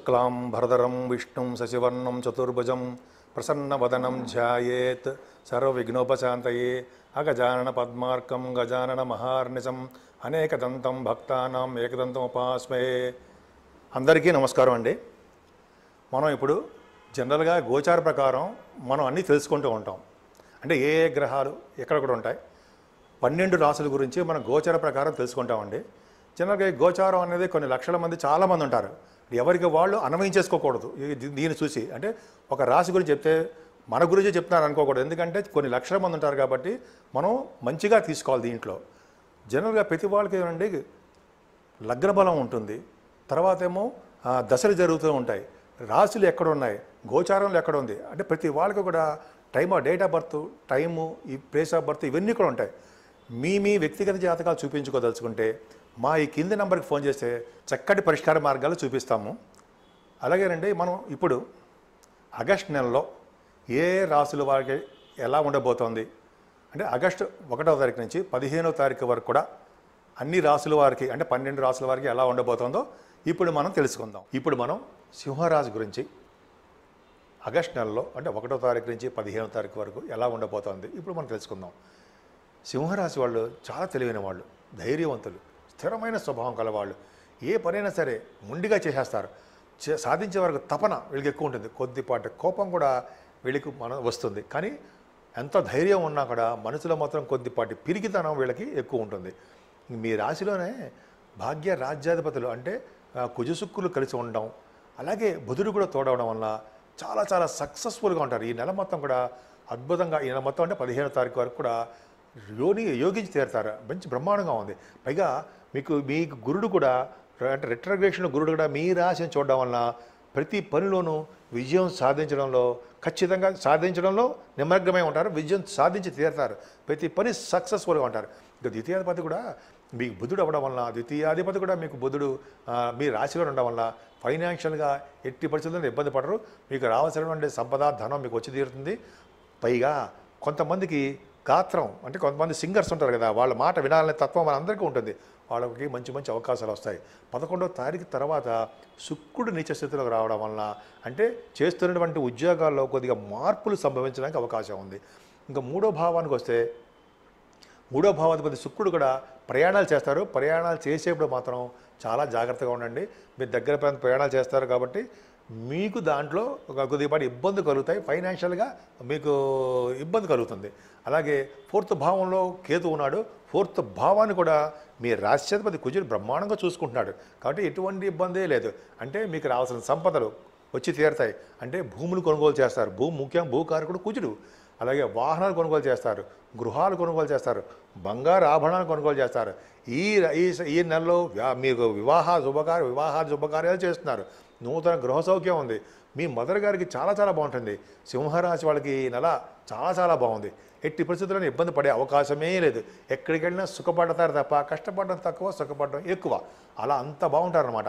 శుక్లాం భరదరం విష్ణుం శశివర్ణం చతుర్భుజం ప్రసన్నవదనం ధ్యాయేత్ సర్వవిఘ్నోపశాంతయే అగజానన పద్మార్కం గజానన అనేక దంతం భక్తానం ఏకదంతం ఉపాస్మయే అందరికీ నమస్కారం అండి మనం ఇప్పుడు జనరల్గా గోచార ప్రకారం మనం అన్నీ తెలుసుకుంటూ ఉంటాం అంటే ఏ ఏ గ్రహాలు ఎక్కడ కూడా ఉంటాయి పన్నెండు రాసుల గురించి మనం గోచార ప్రకారం తెలుసుకుంటామండి జనరల్గా ఈ గోచారం అనేది కొన్ని లక్షల మంది చాలామంది ఉంటారు ఎవరికి వాళ్ళు అన్వయించేసుకోకూడదు దీన్ని చూసి అంటే ఒక రాశి గురించి చెప్తే మన గురించి చెప్తున్నారు అనుకోకూడదు ఎందుకంటే కొన్ని లక్షల మంది ఉంటారు కాబట్టి మనం మంచిగా తీసుకోవాలి దీంట్లో జనరల్గా ప్రతి వాళ్ళకి ఏమండి లగ్న బలం ఉంటుంది తర్వాత ఏమో దశలు జరుగుతూ ఉంటాయి రాశులు ఎక్కడ ఉన్నాయి గోచారంలో ఎక్కడ ఉంది అంటే ప్రతి వాళ్ళకి కూడా time date of birth time ఈ ప్లేస్ ఆఫ్ బర్త్ ఇవన్నీ కూడా ఉంటాయి మీ మీ వ్యక్తిగత జాతకాలు చూపించుకోదలుచుకుంటే మా ఈ కింది నెంబర్కి ఫోన్ చేస్తే చక్కటి పరిష్కార మార్గాలు చూపిస్తాము అలాగేనండి మనం ఇప్పుడు ఆగస్ట్ నెలలో ఏ రాసుల వారికి ఎలా ఉండబోతోంది అంటే ఆగస్టు ఒకటో తారీఖు నుంచి పదిహేనో తారీఖు వరకు కూడా అన్ని రాసుల వారికి అంటే పన్నెండు రాసుల వారికి ఎలా ఉండబోతోందో ఇప్పుడు మనం తెలుసుకుందాం ఇప్పుడు మనం సింహరాశి గురించి ఆగస్ట్ నెలలో అంటే ఒకటో తారీఖు నుంచి పదిహేనో తారీఖు వరకు ఎలా ఉండబోతోంది ఇప్పుడు మనం తెలుసుకుందాం సింహరాశి వాళ్ళు చాలా తెలివైన వాళ్ళు ధైర్యవంతులు స్థిరమైన స్వభావం కలవాళ్ళు ఏ పనైనా సరే ముండిగా చేసేస్తారు సాధించే వరకు తపన వీళ్ళకి ఎక్కువ ఉంటుంది కొద్దిపాటి కోపం కూడా వీళ్ళకి మన వస్తుంది కానీ ఎంత ధైర్యం ఉన్నా కూడా మనసులో మాత్రం కొద్దిపాటి పిరికితనం వీళ్ళకి ఎక్కువ ఉంటుంది మీ రాశిలోనే భాగ్య రాజ్యాధిపతులు అంటే కుజుసుక్కులు కలిసి ఉండడం అలాగే బుధుడు కూడా తోడవడం వల్ల చాలా చాలా సక్సెస్ఫుల్గా ఉంటారు ఈ నెల మొత్తం కూడా అద్భుతంగా ఈ నెల మొత్తం అంటే పదిహేను తారీఖు వరకు కూడా యోని యోగించి తీరుతారు మంచి బ్రహ్మాండంగా ఉంది పైగా మీకు మీకు గురుడు కూడా అంటే రిట్రగ్రేషన్ గురుడు కూడా మీ రాశిని చూడడం వలన ప్రతి పనిలోనూ విజయం సాధించడంలో ఖచ్చితంగా సాధించడంలో నిమగ్నమై ఉంటారు విజయం సాధించి తీరుతారు ప్రతి పని సక్సెస్ఫుల్గా ఉంటారు ఇంకా ద్వితీయాధిపతి కూడా మీకు బుధుడు అవ్వడం వలన ద్వితీయాధిపతి కూడా మీకు బుధుడు మీ రాశిలో ఉండడం వల్ల ఫైనాన్షియల్గా ఎట్టి పరిస్థితుల్లో ఇబ్బంది పడరు మీకు రావాల్సినటువంటి సంపద ధనం మీకు వచ్చి తీరుతుంది పైగా కొంతమందికి గాత్రం అంటే కొంతమంది సింగర్స్ ఉంటారు కదా వాళ్ళ మాట వినాలనే తత్వం మనందరికీ ఉంటుంది వాళ్ళకి మంచి మంచి అవకాశాలు వస్తాయి పదకొండవ తారీఖు తర్వాత శుక్రుడు నీచ స్థితిలోకి రావడం వలన అంటే చేస్తున్నటువంటి ఉద్యోగాల్లో కొద్దిగా మార్పులు సంభవించడానికి అవకాశం ఉంది ఇంకా మూడో భావానికి వస్తే మూడో భావాధిపతి శుక్రుడు కూడా ప్రయాణాలు చేస్తారు ప్రయాణాలు చేసేప్పుడు మాత్రం చాలా జాగ్రత్తగా ఉండండి మీరు దగ్గర ప్రాంత ప్రయాణాలు చేస్తారు కాబట్టి మీకు దాంట్లో ఒక కొద్దిపాటి ఇబ్బంది కలుగుతాయి ఫైనాన్షియల్గా మీకు ఇబ్బంది కలుగుతుంది అలాగే ఫోర్త్ భావంలో కేతు ఉన్నాడు ఫోర్త్ భావాన్ని కూడా మీ రాష్ట్రాధిపతి కుజుడు బ్రహ్మాండంగా చూసుకుంటున్నాడు కాబట్టి ఎటువంటి ఇబ్బందే లేదు అంటే మీకు రావాల్సిన సంపదలు వచ్చి తీరతాయి అంటే భూములు కొనుగోలు చేస్తారు భూ ముఖ్యం భూకారకుడు కుజుడు అలాగే వాహనాలు కొనుగోలు చేస్తారు గృహాలు కొనుగోలు చేస్తారు బంగారు ఆభరణాలు కొనుగోలు చేస్తారు ఈ ఈ నెలలో మీకు వివాహ శుభకార్య వివాహాలు శుభకార్యాలు చేస్తున్నారు నూతన గృహ సౌఖ్యం ఉంది మీ మదర్ గారికి చాలా చాలా బాగుంటుంది సింహరాశి వాళ్ళకి ఈ నెల చాలా చాలా బాగుంది ఎట్టి పరిస్థితుల్లో ఇబ్బంది పడే అవకాశమే లేదు ఎక్కడికి వెళ్ళినా సుఖపడతారు తప్ప కష్టపడడం తక్కువ సుఖపడడం ఎక్కువ అలా అంత బాగుంటారనమాట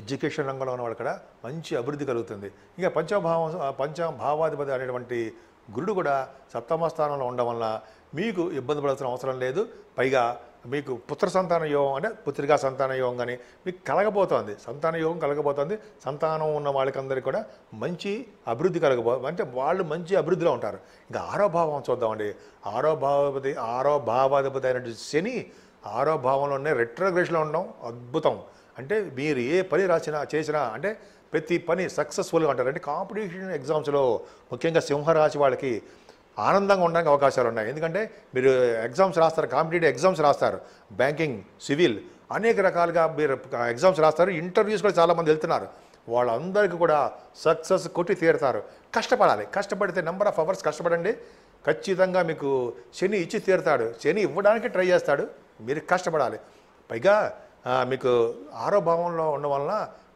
ఎడ్యుకేషన్ రంగంలో ఉన్న వాళ్ళు కూడా మంచి అభివృద్ధి కలుగుతుంది ఇంకా పంచభావ పంచభావాధిపతి అనేటువంటి గురుడు కూడా సప్తమ స్థానంలో ఉండడం వల్ల మీకు ఇబ్బంది పడాల్సిన అవసరం లేదు పైగా మీకు పుత్ర సంతాన యోగం అంటే పుత్రికా సంతాన యోగం కానీ మీకు కలగబోతోంది సంతాన యోగం కలగబోతోంది సంతానం ఉన్న వాళ్ళకందరికీ కూడా మంచి అభివృద్ధి కలగబో అంటే వాళ్ళు మంచి అభివృద్ధిలో ఉంటారు ఇంకా ఆరో భావం చూద్దామండి ఆరో భావాధిపతి ఆరో భావాధిపతి అయినటువంటి శని ఆరో భావంలోనే రెట్రోగ్రేషన్లో ఉండడం అద్భుతం అంటే మీరు ఏ పని రాసినా చేసినా అంటే ప్రతి పని సక్సెస్ఫుల్గా అంటారు అంటే కాంపిటీషన్ ఎగ్జామ్స్లో ముఖ్యంగా సింహరాశి వాళ్ళకి ఆనందంగా ఉండడానికి అవకాశాలు ఉన్నాయి ఎందుకంటే మీరు ఎగ్జామ్స్ రాస్తారు కాంపిటేటివ్ ఎగ్జామ్స్ రాస్తారు బ్యాంకింగ్ సివిల్ అనేక రకాలుగా మీరు ఎగ్జామ్స్ రాస్తారు ఇంటర్వ్యూస్ కూడా చాలామంది వెళ్తున్నారు వాళ్ళందరికీ కూడా సక్సెస్ కొట్టి తీరుతారు కష్టపడాలి కష్టపడితే నెంబర్ ఆఫ్ అవర్స్ కష్టపడండి ఖచ్చితంగా మీకు శని ఇచ్చి తీరుతాడు శని ఇవ్వడానికి ట్రై చేస్తాడు మీరు కష్టపడాలి పైగా మీకు ఆరో భావంలో ఉండడం వలన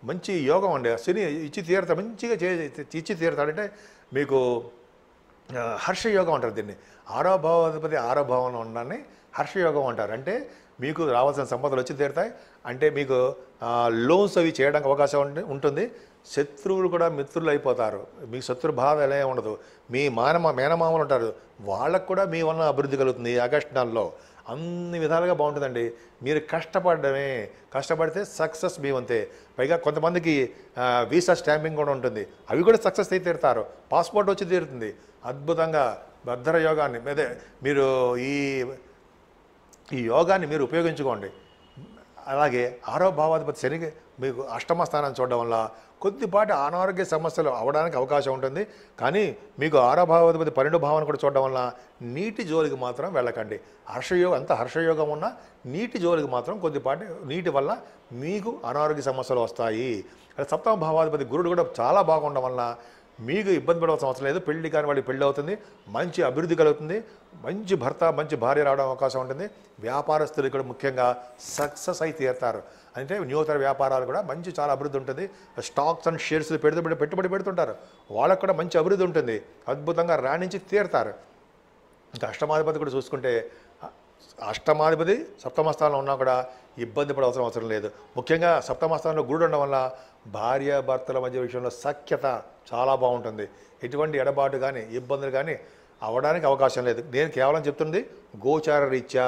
మంచి యోగం అండి శని ఇచ్చి తీరత మంచిగా చే ఇచ్చి తీరతాడంటే మీకు హర్షయోగం అంటారు దీన్ని ఆరో భావాధిపతి ఆరో భావంలో ఉండడాన్ని హర్షయోగం అంటారు అంటే మీకు రావాల్సిన సంపదలు వచ్చి తీరుతాయి అంటే మీకు లోన్స్ అవి చేయడానికి అవకాశం ఉంటుంది శత్రువులు కూడా మిత్రులు అయిపోతారు మీ శత్రు బాధ ఎలా ఉండదు మీ మానమ మేనమామలు ఉంటారు వాళ్ళకు కూడా మీ వలన అభివృద్ధి కలుగుతుంది ఆగస్టు నెలలో అన్ని విధాలుగా బాగుంటుందండి మీరు కష్టపడమే కష్టపడితే సక్సెస్ మీ వంతే పైగా కొంతమందికి వీసా స్టాంపింగ్ కూడా ఉంటుంది అవి కూడా సక్సెస్ అయితే తీరుతారు పాస్పోర్ట్ వచ్చి తీరుతుంది అద్భుతంగా భద్ర యోగాన్ని అదే మీరు ఈ ఈ యోగాన్ని మీరు ఉపయోగించుకోండి అలాగే ఆరో భావాధిపతి శని మీకు అష్టమ స్థానాన్ని చూడడం వల్ల కొద్దిపాటి అనారోగ్య సమస్యలు అవడానికి అవకాశం ఉంటుంది కానీ మీకు ఆరో భావాధిపతి పన్నెండు భావాన్ని కూడా చూడడం వల్ల నీటి జోలికి మాత్రం వెళ్ళకండి హర్షయోగం ఎంత హర్షయోగం ఉన్నా నీటి జోలికి మాత్రం కొద్దిపాటి నీటి వల్ల మీకు అనారోగ్య సమస్యలు వస్తాయి సప్తమ భావాధిపతి గురుడు కూడా చాలా బాగుండడం వల్ల మీకు ఇబ్బంది పడవలసిన అవసరం లేదు పెళ్లి కాని వాళ్ళకి పెళ్ళి అవుతుంది మంచి అభివృద్ధి కలుగుతుంది మంచి భర్త మంచి భార్య రావడం అవకాశం ఉంటుంది వ్యాపారస్తులు ఇక్కడ ముఖ్యంగా సక్సెస్ అయి తీరుతారు అంటే న్యూతర వ్యాపారాలు కూడా మంచి చాలా అభివృద్ధి ఉంటుంది స్టాక్స్ అండ్ షేర్స్ పెడితే పెట్టుబడి పెడుతుంటారు వాళ్ళకు కూడా మంచి అభివృద్ధి ఉంటుంది అద్భుతంగా రాణించి తీరుతారు ఇంకా అష్టమాధిపతి కూడా చూసుకుంటే అష్టమాధిపతి సప్తమస్థానంలో ఉన్నా కూడా ఇబ్బంది పడవలసిన అవసరం అవసరం లేదు ముఖ్యంగా సప్తమస్థానంలో గురుడు ఉండడం వల్ల భర్తల మధ్య విషయంలో సఖ్యత చాలా బాగుంటుంది ఎటువంటి ఎడబాటు కానీ ఇబ్బందులు కానీ అవడానికి అవకాశం లేదు నేను కేవలం చెప్తుంది గోచార రీత్యా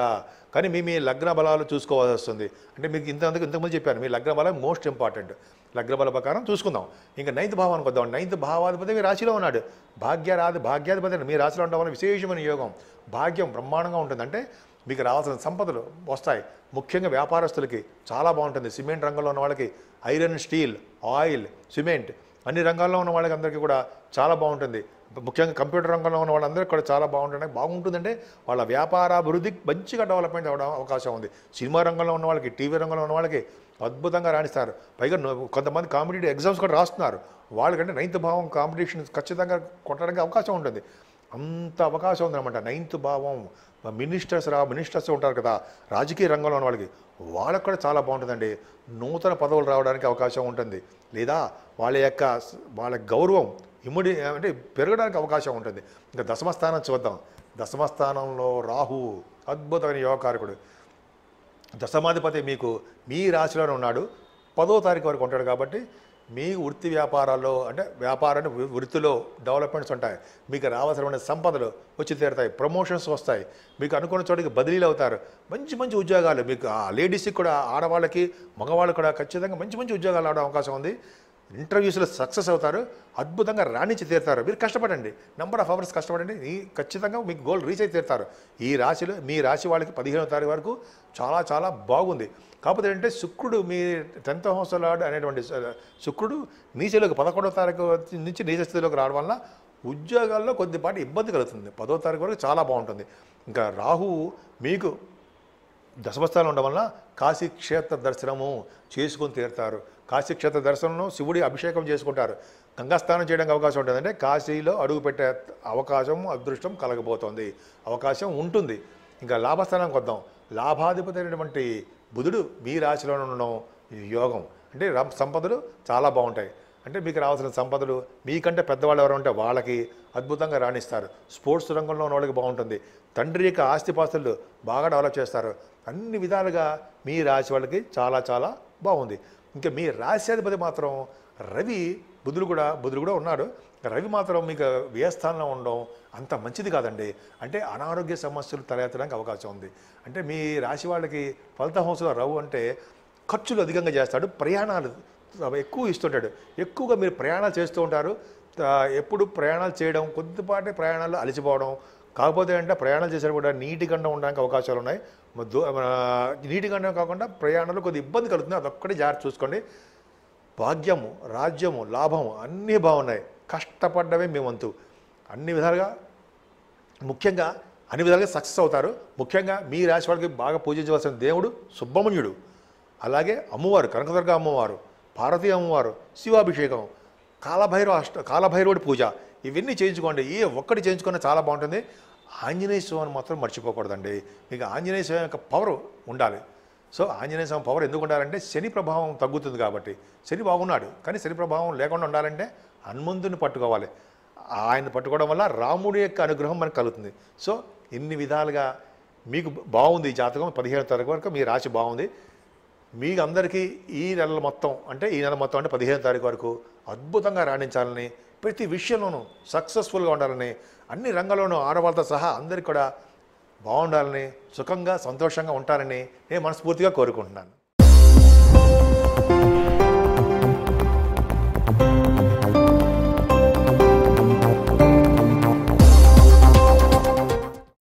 కానీ మీ మీ లగ్న బలాలు చూసుకోవాల్సి వస్తుంది అంటే మీకు ఇంతకు ఇంతకుముందు చెప్పాను మీ లగ్న బలం మోస్ట్ ఇంపార్టెంట్ లగ్న బల ప్రకారం చూసుకుందాం ఇంకా నైన్త్ భావానికి వద్దాం నైన్త్ భావాధిపతి మీ రాశిలో ఉన్నాడు భాగ్యరాధి భాగ్యాధిపతి మీ రాశిలో ఉండడం వల్ల విశేషమైన యోగం భాగ్యం బ్రహ్మాండంగా ఉంటుంది అంటే మీకు రావాల్సిన సంపదలు వస్తాయి ముఖ్యంగా వ్యాపారస్తులకి చాలా బాగుంటుంది సిమెంట్ రంగంలో ఉన్న వాళ్ళకి ఐరన్ స్టీల్ ఆయిల్ సిమెంట్ అన్ని రంగాల్లో ఉన్న వాళ్ళకి అందరికీ కూడా చాలా బాగుంటుంది ముఖ్యంగా కంప్యూటర్ రంగంలో ఉన్న వాళ్ళందరికీ కూడా చాలా బాగుంటుంది బాగుంటుందంటే వాళ్ళ వ్యాపారాభివృద్ధి మంచిగా డెవలప్మెంట్ అవడం అవకాశం ఉంది సినిమా రంగంలో ఉన్న వాళ్ళకి టీవీ రంగంలో ఉన్న వాళ్ళకి అద్భుతంగా రాణిస్తారు పైగా కొంతమంది కాంపిటేటివ్ ఎగ్జామ్స్ కూడా రాస్తున్నారు వాళ్ళకంటే నైన్త్ భావం కాంపిటీషన్ ఖచ్చితంగా కొట్టడానికి అవకాశం ఉంటుంది అంత అవకాశం ఉందన్నమాట నైన్త్ భావం మినిస్టర్స్ రా మినిస్టర్స్ ఉంటారు కదా రాజకీయ రంగంలో ఉన్న వాళ్ళకి వాళ్ళకు కూడా చాలా బాగుంటుందండి నూతన పదవులు రావడానికి అవకాశం ఉంటుంది లేదా వాళ్ళ యొక్క వాళ్ళ గౌరవం ఇమ్మడి అంటే పెరగడానికి అవకాశం ఉంటుంది ఇంకా దశమస్థానం చూద్దాం దశమస్థానంలో రాహు అద్భుతమైన యోగకారకుడు దశమాధిపతి మీకు మీ రాశిలోనే ఉన్నాడు పదో తారీఖు వరకు ఉంటాడు కాబట్టి మీ వృత్తి వ్యాపారాల్లో అంటే వ్యాపారాన్ని వృత్తిలో డెవలప్మెంట్స్ ఉంటాయి మీకు రావాల్సిన సంపదలు వచ్చి తీరుతాయి ప్రమోషన్స్ వస్తాయి మీకు అనుకున్న చోటికి బదిలీలు అవుతారు మంచి మంచి ఉద్యోగాలు మీకు ఆ లేడీస్కి కూడా ఆడవాళ్ళకి మగవాళ్ళకి కూడా ఖచ్చితంగా మంచి మంచి ఉద్యోగాలు రావడం అవకాశం ఉంది ఇంటర్వ్యూస్లో సక్సెస్ అవుతారు అద్భుతంగా రాణించి తీరుతారు మీరు కష్టపడండి నెంబర్ ఆఫ్ అవర్స్ కష్టపడండి ఈ ఖచ్చితంగా మీకు గోల్ రీచ్ అయి తీరుతారు ఈ రాశిలో మీ రాశి వాళ్ళకి పదిహేనో తారీఖు వరకు చాలా చాలా బాగుంది కాకపోతే ఏంటంటే శుక్రుడు మీ టెన్త్ హౌస్ అనేటువంటి శుక్రుడు నీచలోకి పదకొండో తారీఖు నుంచి నీచస్థితిలోకి స్థితిలోకి రావడం వల్ల ఉద్యోగాల్లో కొద్దిపాటి ఇబ్బంది కలుగుతుంది పదో తారీఖు వరకు చాలా బాగుంటుంది ఇంకా రాహు మీకు దశమస్థానం ఉండడం వలన కాశీక్షేత్ర దర్శనము చేసుకొని తీరుతారు కాశీక్షేత్ర దర్శనము శివుడి అభిషేకం చేసుకుంటారు గంగాస్నానం చేయడానికి అవకాశం ఉంటుందంటే కాశీలో అడుగు పెట్టే అవకాశం అదృష్టం కలగబోతోంది అవకాశం ఉంటుంది ఇంకా లాభస్థానానికి వద్దాం లాభాధిపతి అయినటువంటి బుధుడు మీ రాశిలో ఉండడం యోగం అంటే సంపదలు చాలా బాగుంటాయి అంటే మీకు రావాల్సిన సంపదలు మీకంటే పెద్దవాళ్ళు ఎవరు ఉంటే వాళ్ళకి అద్భుతంగా రాణిస్తారు స్పోర్ట్స్ రంగంలో ఉన్న వాళ్ళకి బాగుంటుంది తండ్రి యొక్క ఆస్తిపాస్తులు బాగా డెవలప్ చేస్తారు అన్ని విధాలుగా మీ రాశి వాళ్ళకి చాలా చాలా బాగుంది ఇంకా మీ రాశ్యాధిపతి మాత్రం రవి బుధుడు కూడా బుధుడు కూడా ఉన్నాడు రవి మాత్రం మీకు వ్యయస్థానంలో ఉండడం అంత మంచిది కాదండి అంటే అనారోగ్య సమస్యలు తలెత్తడానికి అవకాశం ఉంది అంటే మీ రాశి వాళ్ళకి ఫలిత హౌస్లో రవు అంటే ఖర్చులు అధికంగా చేస్తాడు ప్రయాణాలు ఎక్కువ ఇస్తుంటాడు ఎక్కువగా మీరు ప్రయాణాలు చేస్తూ ఉంటారు ఎప్పుడు ప్రయాణాలు చేయడం కొద్దిపాటి ప్రయాణాలు అలిసిపోవడం కాకపోతే అంటే ప్రయాణాలు చేసేటప్పుడు కూడా నీటికండా ఉండడానికి అవకాశాలు ఉన్నాయి నీటి గండం కాకుండా ప్రయాణాలు కొద్ది ఇబ్బంది కలుగుతుంది అదొక్కటి జాగ్రత్త చూసుకోండి భాగ్యము రాజ్యము లాభము అన్నీ బాగున్నాయి కష్టపడ్డమే మీ వంతు అన్ని విధాలుగా ముఖ్యంగా అన్ని విధాలుగా సక్సెస్ అవుతారు ముఖ్యంగా మీ రాశి వాళ్ళకి బాగా పూజించవలసిన దేవుడు సుబ్రహ్మణ్యుడు అలాగే అమ్మవారు కనకదుర్గ అమ్మవారు పార్వతీ అమ్మవారు శివాభిషేకం కాలభైరవ అష్ట కాలభైరవుడి పూజ ఇవన్నీ చేయించుకోండి ఏ ఒక్కటి చేయించుకున్నా చాలా బాగుంటుంది ఆంజనేయ స్వామిని మాత్రం మర్చిపోకూడదండి మీకు ఆంజనేయ స్వామి యొక్క పవర్ ఉండాలి సో ఆంజనేయ స్వామి పవర్ ఎందుకు ఉండాలంటే శని ప్రభావం తగ్గుతుంది కాబట్టి శని బాగున్నాడు కానీ శని ప్రభావం లేకుండా ఉండాలంటే హనుమంతుని పట్టుకోవాలి ఆయన పట్టుకోవడం వల్ల రాముడి యొక్క అనుగ్రహం మనకు కలుగుతుంది సో ఇన్ని విధాలుగా మీకు బాగుంది ఈ జాతకం పదిహేను తారీఖు వరకు మీ రాశి బాగుంది మీకు అందరికీ ఈ నెల మొత్తం అంటే ఈ నెల మొత్తం అంటే పదిహేను తారీఖు వరకు అద్భుతంగా రాణించాలని ప్రతి విషయంలోనూ సక్సెస్ఫుల్గా ఉండాలని అన్ని రంగాల్లోనూ ఆడవాళ్ళతో సహా అందరికీ కూడా బాగుండాలని సుఖంగా సంతోషంగా ఉంటారని నేను మనస్ఫూర్తిగా కోరుకుంటున్నాను